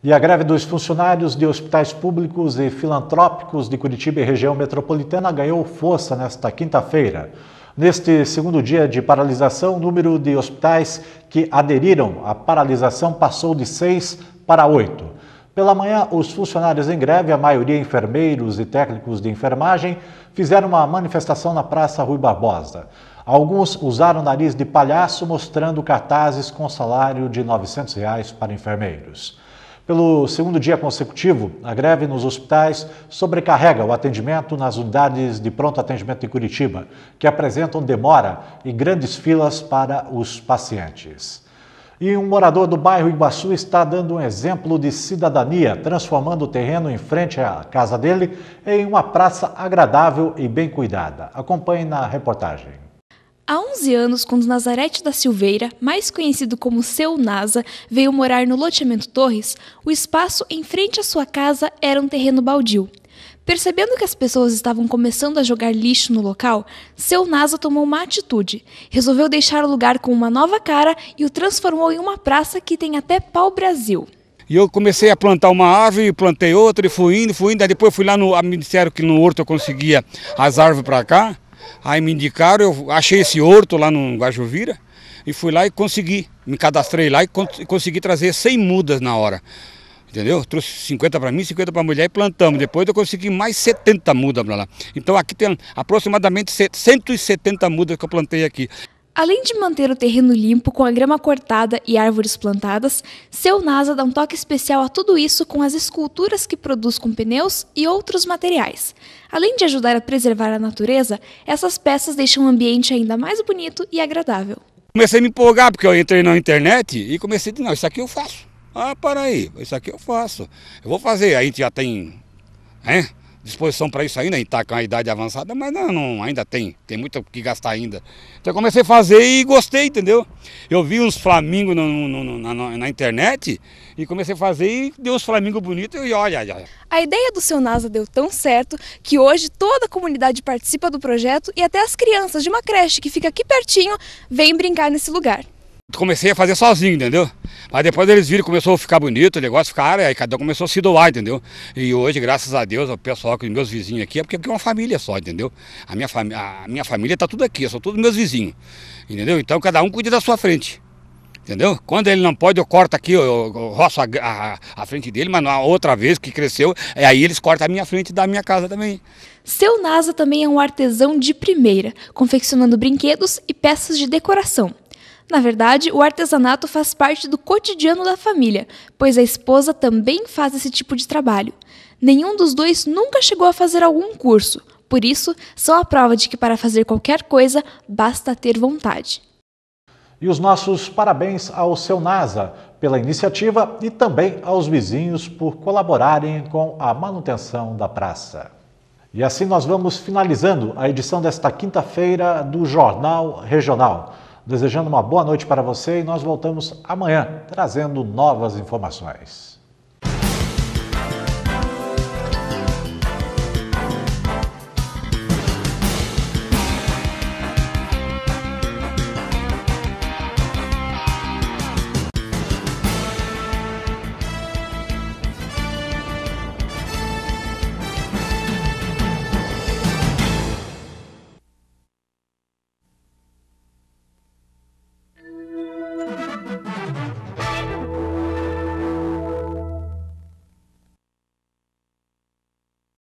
E a greve dos funcionários de hospitais públicos e filantrópicos de Curitiba e região metropolitana ganhou força nesta quinta-feira. Neste segundo dia de paralisação, o número de hospitais que aderiram à paralisação passou de 6 para 8. Pela manhã, os funcionários em greve, a maioria enfermeiros e técnicos de enfermagem, fizeram uma manifestação na Praça Rui Barbosa. Alguns usaram nariz de palhaço mostrando cartazes com salário de R$ 900 reais para enfermeiros. Pelo segundo dia consecutivo, a greve nos hospitais sobrecarrega o atendimento nas unidades de pronto atendimento em Curitiba, que apresentam demora e grandes filas para os pacientes. E um morador do bairro Iguaçu está dando um exemplo de cidadania, transformando o terreno em frente à casa dele em uma praça agradável e bem cuidada. Acompanhe na reportagem. Há 11 anos, quando Nazarete da Silveira, mais conhecido como Seu Nasa, veio morar no loteamento Torres, o espaço em frente à sua casa era um terreno baldio. Percebendo que as pessoas estavam começando a jogar lixo no local, Seu Nasa tomou uma atitude. Resolveu deixar o lugar com uma nova cara e o transformou em uma praça que tem até pau-brasil. E eu comecei a plantar uma árvore, plantei outra e fui indo, fui indo. Aí depois fui lá no ministério que no horto eu conseguia as árvores para cá. Aí me indicaram, eu achei esse horto lá no Guajuvira e fui lá e consegui. Me cadastrei lá e consegui trazer 100 mudas na hora. Entendeu? Trouxe 50 para mim, 50 para a mulher e plantamos. Depois eu consegui mais 70 mudas para lá. Então aqui tem aproximadamente 170 mudas que eu plantei aqui. Além de manter o terreno limpo com a grama cortada e árvores plantadas, seu NASA dá um toque especial a tudo isso com as esculturas que produz com pneus e outros materiais. Além de ajudar a preservar a natureza, essas peças deixam o ambiente ainda mais bonito e agradável. Comecei a me empolgar porque eu entrei na internet e comecei a dizer, não, isso aqui eu faço. Ah, para aí, isso aqui eu faço. Eu vou fazer, aí já tem, né? disposição para isso ainda, a gente está com a idade avançada, mas não, não, ainda tem, tem muito o que gastar ainda. Então eu comecei a fazer e gostei, entendeu? Eu vi uns flamingos na, na, internet e comecei a fazer e deu uns flamingos bonitos e olha, olha. A ideia do seu NASA deu tão certo que hoje toda a comunidade participa do projeto e até as crianças de uma creche que fica aqui pertinho vêm brincar nesse lugar. Comecei a fazer sozinho, entendeu? Mas depois eles viram, começou a ficar bonito, o negócio ficar, aí cada um começou a se doar, entendeu? E hoje, graças a Deus, o pessoal, os meus vizinhos aqui, é porque é uma família só, entendeu? A minha, fami a minha família está tudo aqui, são todos meus vizinhos, entendeu? Então cada um cuida da sua frente. Entendeu? Quando ele não pode, eu corto aqui, eu, eu roço a, a, a, frente dele, mas na outra vez que cresceu, é aí eles cortam a minha frente da minha casa também. Seu Nasa também é um artesão de primeira, confeccionando brinquedos e peças de decoração. Na verdade, o artesanato faz parte do cotidiano da família, pois a esposa também faz esse tipo de trabalho. Nenhum dos dois nunca chegou a fazer algum curso, por isso, são a prova de que para fazer qualquer coisa basta ter vontade. E os nossos parabéns ao seu NASA pela iniciativa e também aos vizinhos por colaborarem com a manutenção da praça. E assim nós vamos finalizando a edição desta quinta-feira do Jornal Regional. Desejando uma boa noite para você e nós voltamos amanhã trazendo novas informações.